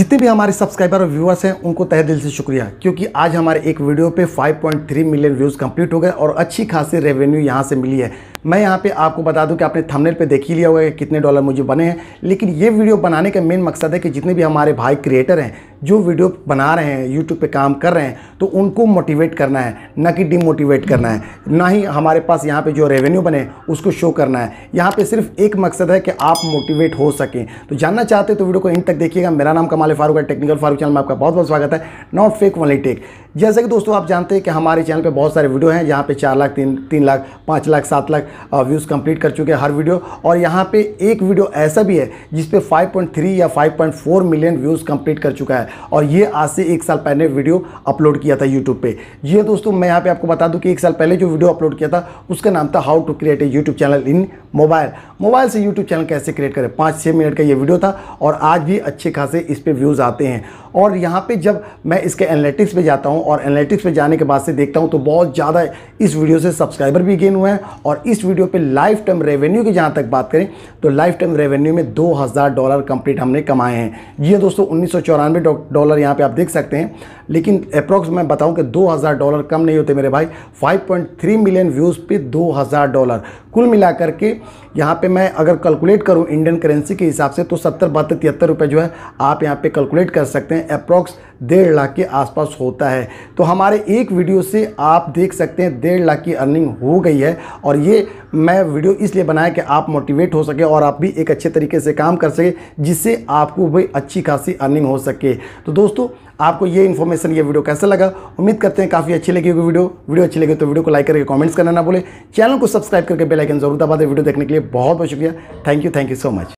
जितने भी हमारे सब्सक्राइबर और व्यूअर्स हैं उनको तहे दिल से शुक्रिया क्योंकि आज हमारे एक वीडियो पे 5.3 मिलियन व्यूज़ कंप्लीट हो गए और अच्छी खासी रेवेन्यू यहाँ से मिली है मैं यहाँ पे आपको बता दूँ कि आपने थंबनेल पे देख ही लिया होगा कि कितने डॉलर मुझे बने हैं लेकिन ये वीडियो बनाने का मेन मकसद है कि जितने भी हमारे भाई क्रिएटर हैं जो वीडियो बना रहे हैं यूट्यूब पे काम कर रहे हैं तो उनको मोटिवेट करना है ना कि डिमोटिवेट करना है ना ही हमारे पास यहाँ पे जो रेवेन्यू बने उसको शो करना है यहाँ पे सिर्फ एक मकसद है कि आप मोटिवेट हो सकें तो जानना चाहते तो वीडियो को इन तक देखिएगा मेरा नाम कमाल फारूक है टेक्निकल फारूक चैनल में आपका बहुत बहुत स्वागत है नॉट फेक वनली टेक जैसे कि दोस्तों आप जानते हैं कि हमारे चैनल पे बहुत सारे वीडियो हैं जहाँ पे चार लाख तीन तीन लाख पाँच लाख सात लाख व्यूज़ कंप्लीट कर चुके हैं हर वीडियो और यहाँ पे एक वीडियो ऐसा भी है जिस पे 5.3 या 5.4 मिलियन व्यूज़ कंप्लीट कर चुका है और ये आज से एक साल पहले वीडियो अपलोड किया था यूट्यूब पर ये दोस्तों मैं यहाँ पर आपको बता दूँ कि एक साल पहले जो वीडियो अपलोड किया था उसका नाम था how to create a YouTube channel in mobile mobile से यूट्यूब चैनल कैसे क्रिएट करें पाँच छः मिनट का ये वीडियो था और आज भी अच्छे खासे इस पर व्यूज़ आते हैं और यहाँ पे जब मैं इसके एनालिटिक्स पे जाता हूँ और एनालिटिक्स पे जाने के बाद से देखता हूँ तो बहुत ज़्यादा इस वीडियो से सब्सक्राइबर भी गेन हुए हैं और इस वीडियो पे लाइफ टाइम रेवेन्यू की जहाँ तक बात करें तो लाइफ टाइम रेवेन्यू में दो हज़ार डॉलर कंप्लीट हमने कमाए हैं ये दोस्तों उन्नीस डॉलर यहाँ पर आप देख सकते हैं लेकिन अप्रॉक्स मैं बताऊँ कि दो डॉलर कम नहीं होते मेरे भाई फाइव मिलियन व्यूज़ पे दो डॉलर कुल मिला करके यहाँ पर मैं अगर कैलकुलेट करूँ इंडियन करेंसी के हिसाब से तो सत्तर बहत्तर तिहत्तर रुपये जो है आप यहाँ पे कैलकुलेट कर सकते हैं अप्रॉक्स डेढ़ लाख के आसपास होता है तो हमारे एक वीडियो से आप देख सकते हैं डेढ़ लाख की अर्निंग हो गई है और ये मैं वीडियो इसलिए बनाया कि आप मोटिवेट हो सके और आप भी एक अच्छे तरीके से काम कर सके जिससे आपको भी अच्छी खासी अर्निंग हो सके तो दोस्तों आपको ये इन्फॉर्मेशन ये वीडियो कैसा लगा उम्मीद करते हैं काफ़ी अच्छी लगी होगी वीडियो वीडियो अच्छी लगे तो वीडियो को लाइक करके कमेंट्स करना ना बोले चैनल को सब्सक्राइब करके बेलाइकन जरूर दबा दें वीडियो देखने के लिए बहुत बहुत शुक्रिया thank you thank you so much